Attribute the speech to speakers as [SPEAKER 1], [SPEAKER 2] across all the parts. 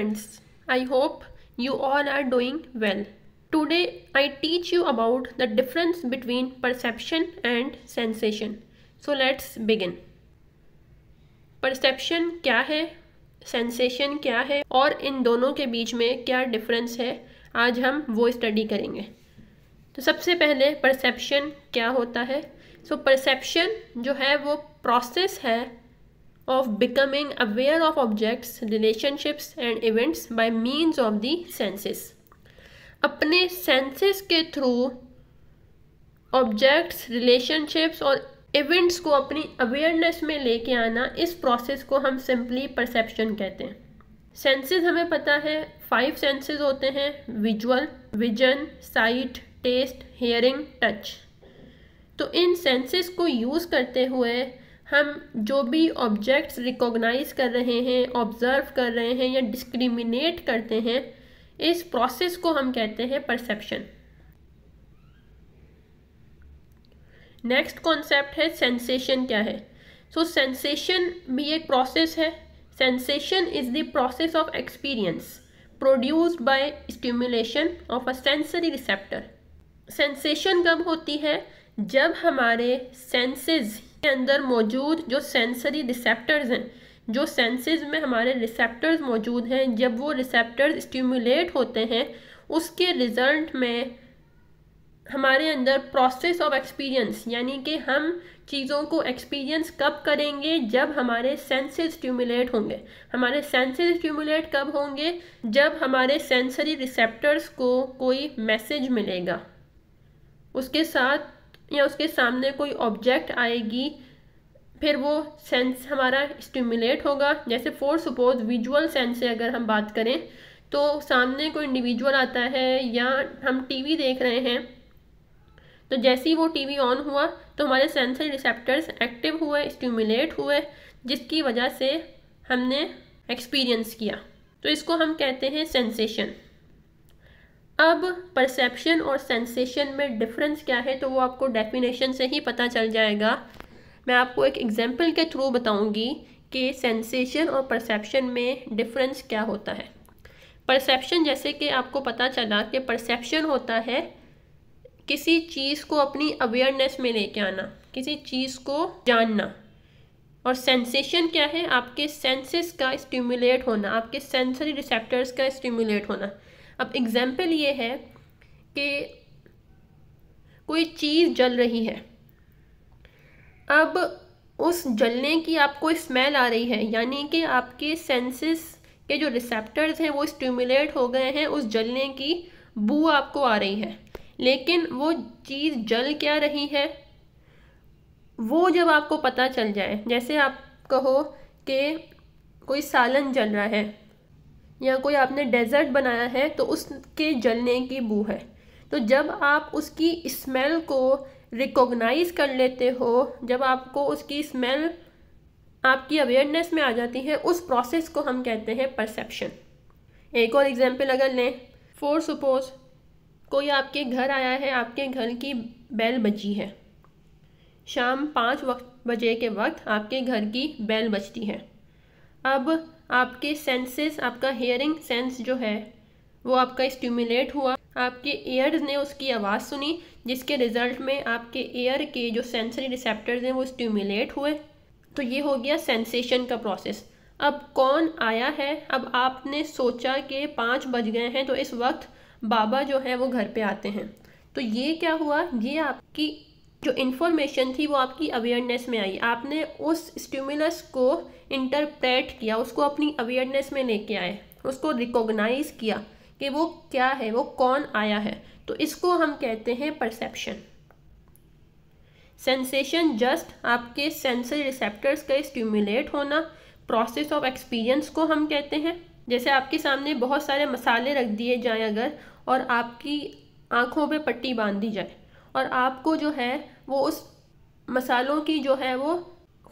[SPEAKER 1] Friends I hope you all are doing well today I teach you about the difference between perception and sensation so let's begin perception क्या है sensation क्या है और इन दोनों के बीच में क्या डिफरेंस है आज हम वो स्टडी करेंगे तो सबसे पहले परसेप्शन क्या होता है सो so, परसेप्शन जो है वो प्रोसेस है of becoming aware of objects, relationships and events by means of the senses. अपने senses के through objects, relationships और इवेंट्स को अपनी अवेयरनेस में लेके आना इस प्रोसेस को हम सिंपली परसेप्शन कहते हैं सेंसेस हमें पता है फाइव सेंसेस होते हैं visual vision sight taste hearing touch तो इन सेंसेस को यूज़ करते हुए हम जो भी ऑब्जेक्ट्स रिकॉग्नाइज कर रहे हैं ऑब्ज़र्व कर रहे हैं या डिस्क्रिमिनेट करते हैं इस प्रोसेस को हम कहते हैं परसेप्शन नेक्स्ट कॉन्सेप्ट है सेंसेशन क्या है सो सेंसेशन भी एक प्रोसेस है sensation is the process of experience produced by stimulation of a sensory receptor sensation कब होती है जब हमारे सेंसेस के अंदर मौजूद जो सेंसरी रिसेप्टर्स हैं जो सेंसेस में हमारे रिसेप्टर्स मौजूद हैं जब वो रिसेप्टर्स स्टिमुलेट होते हैं उसके रिजल्ट में हमारे अंदर प्रोसेस ऑफ एक्सपीरियंस यानी कि हम चीज़ों को एक्सपीरियंस कब करेंगे जब हमारे सेंसेस स्टिमुलेट होंगे हमारे सेंसेस स्टिमुलेट कब होंगे जब हमारे सेंसरी रिसेप्टर्स को कोई मैसेज मिलेगा उसके साथ या उसके सामने कोई ऑब्जेक्ट आएगी फिर वो सेंस हमारा स्टिमुलेट होगा जैसे फॉर सपोज विजुअल सेंस से अगर हम बात करें तो सामने कोई इंडिविजुअल आता है या हम टीवी देख रहे हैं तो जैसे ही वो टीवी ऑन हुआ तो हमारे सेंसर रिसेप्टर्स एक्टिव हुए स्टिमुलेट हुए जिसकी वजह से हमने एक्सपीरियंस किया तो इसको हम कहते हैं सेंसेशन अब परसेप्शन और सेंसेशन में डिफरेंस क्या है तो वो आपको डेफिनेशन से ही पता चल जाएगा मैं आपको एक एग्जांपल के थ्रू बताऊंगी कि सेंसेशन और परसेप्शन में डिफरेंस क्या होता है परसेप्शन जैसे कि आपको पता चला कि परसेप्शन होता है किसी चीज़ को अपनी अवेयरनेस में लेके आना किसी चीज़ को जानना और सेंसेशन क्या है आपके सेंसेस का स्टिमुलेट होना आपके सेंसरी रिसेप्टर्स का स्टिमुलेट होना अब एग्जाम्पल ये है कि कोई चीज़ जल रही है अब उस जलने की आपको स्मेल आ रही है यानी कि आपके सेंसेस के जो रिसेप्टर्स हैं वो स्टिमुलेट हो गए हैं उस जलने की बू आपको आ रही है लेकिन वो चीज़ जल क्या रही है वो जब आपको पता चल जाए जैसे आप कहो कि कोई सालन जल रहा है या कोई आपने डेजर्ट बनाया है तो उसके जलने की बू है तो जब आप उसकी स्मेल को रिकॉग्नाइज कर लेते हो जब आपको उसकी स्मेल आपकी अवेयरनेस में आ जाती है उस प्रोसेस को हम कहते हैं परसेप्शन एक और एग्जांपल अगर लें फॉर सपोज कोई आपके घर आया है आपके घर की बैल बजी है शाम पाँच वक्त बजे के वक्त आपके घर की बैल बजती है अब आपके सेंसेस आपका हेयरिंग सेंस जो है वो आपका स्टिमुलेट हुआ आपके ईयर ने उसकी आवाज़ सुनी जिसके रिजल्ट में आपके ईयर के जो सेंसरी रिसेप्टर्स हैं वो स्टिमुलेट हुए तो ये हो गया सेंसेशन का प्रोसेस अब कौन आया है अब आपने सोचा कि पाँच बज गए हैं तो इस वक्त बाबा जो है वो घर पे आते हैं तो ये क्या हुआ ये आपकी जो इन्फॉर्मेशन थी वो आपकी अवेयरनेस में आई आपने उस स्टिमुलस को इंटरप्रेट किया उसको अपनी अवेयरनेस में लेके आए उसको रिकॉग्नाइज किया कि वो क्या है वो कौन आया है तो इसको हम कहते हैं परसेप्शन सेंसेशन जस्ट आपके सेंसरी रिसेप्टर्स का स्टिमुलेट होना प्रोसेस ऑफ एक्सपीरियंस को हम कहते हैं जैसे आपके सामने बहुत सारे मसाले रख दिए जाएं अगर और आपकी आँखों पे पट्टी बांध दी जाए और आपको जो है वो उस मसालों की जो है वो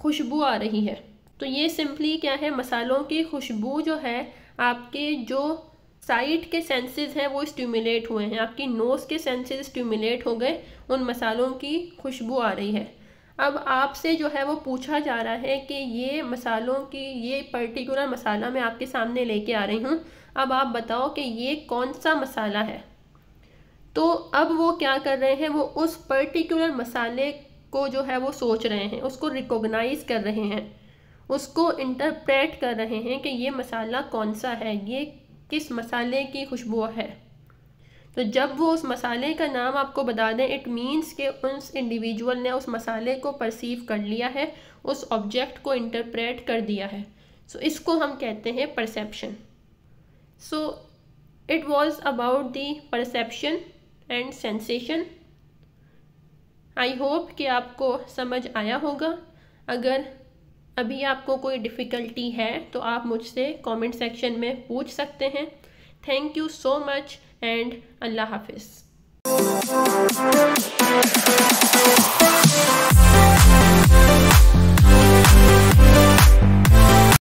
[SPEAKER 1] खुशबू आ रही है तो ये सिंपली क्या है मसालों की खुशबू जो है आपके जो साइट के सेंसेस हैं वो स्टिमुलेट हुए हैं आपकी नोज़ के सेंसेस स्टिमुलेट हो गए उन मसालों की खुशबू आ रही है अब आपसे जो है वो पूछा जा रहा है कि ये मसालों की ये पर्टिकुलर मसाला मैं आपके सामने लेके आ रही हूँ अब आप बताओ कि ये कौन सा मसाला है तो अब वो क्या कर रहे हैं वो उस पर्टिकुलर मसाले को जो है वो सोच रहे हैं उसको रिकॉग्नाइज कर रहे हैं उसको इंटरप्रेट कर रहे हैं कि ये मसाला कौन सा है ये किस मसाले की खुशबू है तो जब वो उस मसाले का नाम आपको बता दें इट मीन्स के उस इंडिविजुअल ने उस मसाले को परसीव कर लिया है उस ऑब्जेक्ट को इंटरप्रेट कर दिया है सो so, इसको हम कहते हैं perception so it was about the perception and sensation I hope कि आपको समझ आया होगा अगर अभी आपको कोई डिफ़िकल्टी है तो आप मुझसे कमेंट सेक्शन में पूछ सकते हैं thank you so much and अल्लाह हाफिज़